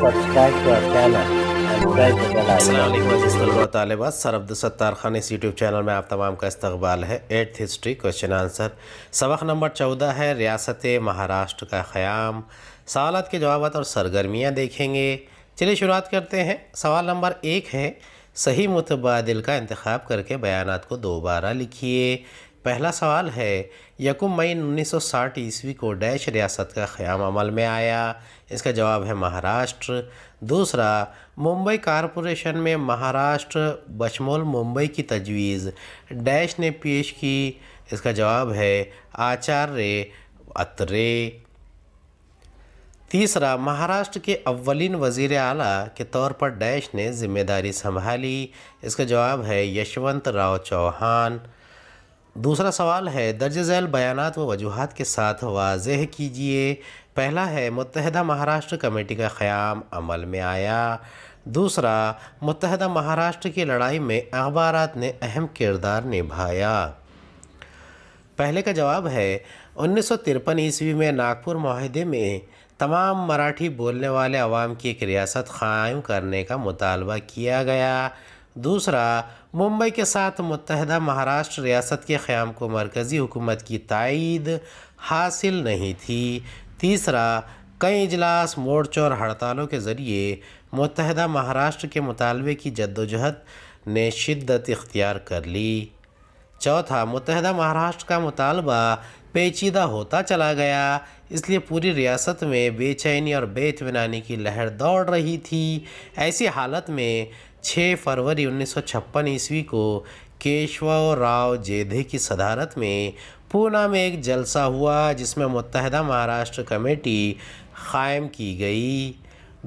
subscribe Sattar Khan इस YouTube channel में आप तमाम का इस्तबाल है एट्थ हिस्ट्री क्वेश्चन आंसर सबक नंबर चौदह है रियासत महाराष्ट्र का ख़्याम सवाल के जवाब और सरगर्मियाँ देखेंगे चलिए शुरुआत करते हैं सवाल नंबर एक है सही मुतबादल का इंतखब करके बयान को दोबारा लिखिए पहला सवाल है यकुम मई 1960 ईस्वी को डैश रियासत का क़्याम अमल में आया इसका जवाब है महाराष्ट्र दूसरा मुंबई कारपोरेशन में महाराष्ट्र बशमोल मुंबई की तजवीज़ डैश ने पेश की इसका जवाब है आचार्य अत्रे तीसरा महाराष्ट्र के अव्वलिन वज़ी अला के तौर पर डैश ने जिम्मेदारी संभाली इसका जवाब है यशवंत राव चौहान दूसरा सवाल है दर्ज झैल बयान व वजूहत के साथ वाजह कीजिए पहला है मुतहदा महाराष्ट्र कमेटी का क़्याम अमल में आया दूसरा मुतहदा महाराष्ट्र की लड़ाई में अखबार ने अहम किरदार निभाया पहले का जवाब है उन्नीस सौ तिरपन ईस्वी में नागपुर माहदे में तमाम मराठी बोलने वाले अवाम की एक रियासत कायम करने का मुतालबा किया गया दूसरा मुंबई के साथ मुतहदा महाराष्ट्र रियासत के क़्याम को मरकज़ी हुकूमत की तइद हासिल नहीं थी तीसरा कई इजलास मोर्चों और हड़तालों के ज़रिए मुतहदा महाराष्ट्र के मुतालबे की जद्दोजहद ने शिद्दत इख्तियार कर ली चौथा मुतहदा महाराष्ट्र का मुतालबा पेचीदा होता चला गया इसलिए पूरी रियासत में बेचैनी और बेतमिनानी की लहर दौड़ रही थी ऐसी हालत में 6 फरवरी 1956 ईस्वी को केशव राव जेधे की सदारत में पूना में एक जलसा हुआ जिसमें मुतहदा महाराष्ट्र कमेटी क़ायम की गई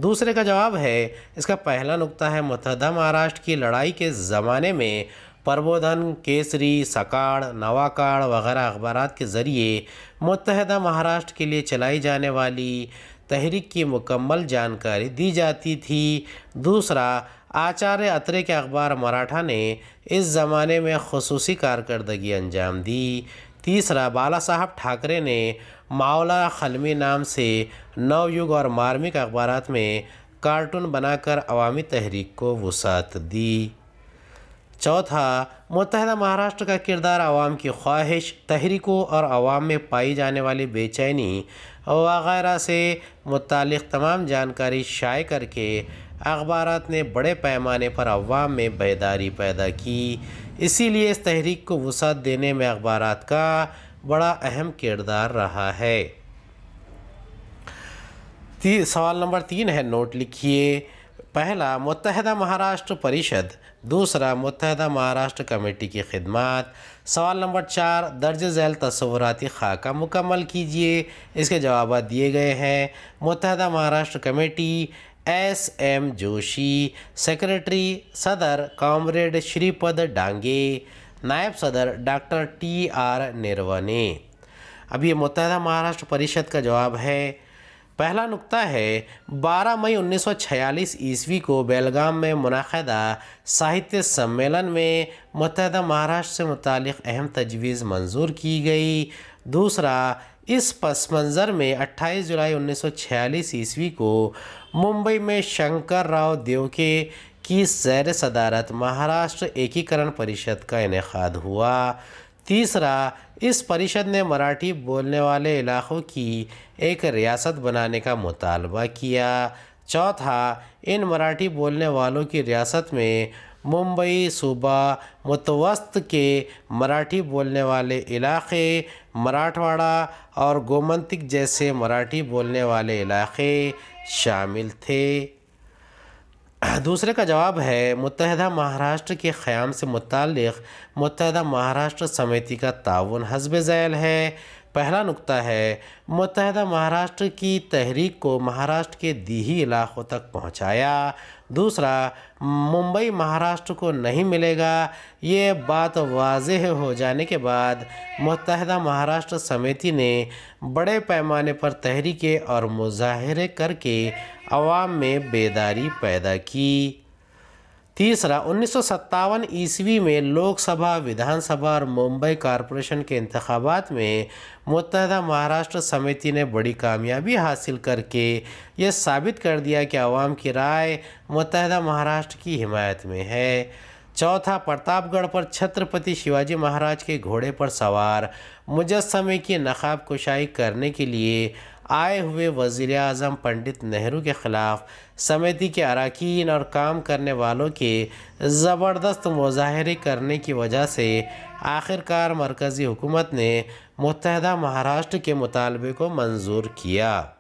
दूसरे का जवाब है इसका पहला नुक्ता है मुतहदा महाराष्ट्र की लड़ाई के ज़माने में प्रबोधन केसरी सकाड़ नवाकाड़ वगैरह अखबार के ज़रिए मुतहदा महाराष्ट्र के लिए चलाई जाने वाली तहरीक की मुकम्मल जानकारी दी जाती थी दूसरा आचार्य अत्रे के अखबार मराठा ने इस ज़माने में खसूसी कारकर्दगी अंजाम दी तीसरा बाला साहब ठाकरे ने मावला खलमी नाम से नवयुग और मार्मिक अखबार में कार्टून बनाकर अवामी तहरीक को वसात दी चौथा मुतहद महाराष्ट्र का किरदार आवाम की ख्वाहिश तहरीकों और आवाम में पाई जाने वाली बेचैनी वगैरह से मुतल तमाम जानकारी शाये करके अखबार ने बड़े पैमाने पर अवाम में बेदारी पैदा की इसीलिए इस तहरीक को वसात देने में अखबार का बड़ा अहम किरदार रहा है सवाल नंबर तीन है नोट लिखिए पहला मुतहदा महाराष्ट्र परिषद दूसरा मुतहदा महाराष्ट्र कमेटी की खिदमत सवाल नंबर चार दर्ज झैल तस्वराती खाका मुकम्मल कीजिए इसके जवाब दिए गए हैं मुतहदा Maharashtra committee S M Joshi secretary सदर कॉमरेड श्रीपद डांगे नायब सदर डॉक्टर टी आर निरवने अब ये मुतहदा महाराष्ट्र परिषद का जवाब है पहला नुक्ता है 12 मई 1946 ईस्वी को बेलगाम में मुनदा साहित्य सम्मेलन में मुतहदा महाराष्ट्र से मुतल अहम तजवीज़ मंजूर की गई दूसरा इस पस मंज़र में 28 जुलाई 1946 ईस्वी को मुंबई में शंकर राव देवके की सैर सदारत महाराष्ट्र एकीकरण परिषद का इनका हुआ तीसरा इस परिषद ने मराठी बोलने वाले इलाक़ों की एक रियासत बनाने का मुतालबा किया चौथा इन मराठी बोलने वालों की रियासत में मुंबई सूबा मुतवस्त के मराठी बोलने वाले इलाके मराठवाड़ा और गोमंतिक जैसे मराठी बोलने वाले इलाके शामिल थे दूसरे का जवाब है मुतहदा महाराष्ट्र के क़्याम से मुतल मुतहदा महाराष्ट्र समिति का ताउन हसब झैल है पहला नुक्ता है मुतहद महाराष्ट्र की तहरीक को महाराष्ट्र के दीही इलाकों तक पहुंचाया दूसरा मुंबई महाराष्ट्र को नहीं मिलेगा ये बात वाज हो जाने के बाद मुतहद महाराष्ट्र समिति ने बड़े पैमाने पर तहरीकें और मुजाहरे करके आवाम में बेदारी पैदा की तीसरा उन्नीस ईस्वी में लोकसभा विधानसभा और मुंबई कॉरपोरेशन के इंतबात में मुतहदा महाराष्ट्र समिति ने बड़ी कामयाबी हासिल करके यह साबित कर दिया कि आवाम की राय मुतहदा महाराष्ट्र की हिमायत में है चौथा प्रतापगढ़ पर छत्रपति शिवाजी महाराज के घोड़े पर सवार मुजस्मे की नकाब कुशाई करने के लिए आए हुए वज़ी अजम पंडित नेहरू के ख़िलाफ़ समिति के अरकान और काम करने वालों के ज़बरदस्त मुजाहरे करने की वजह से आखिरकार मरकज़ी हुकूमत ने मुतहदा महाराष्ट्र के मुतालबे को मंजूर किया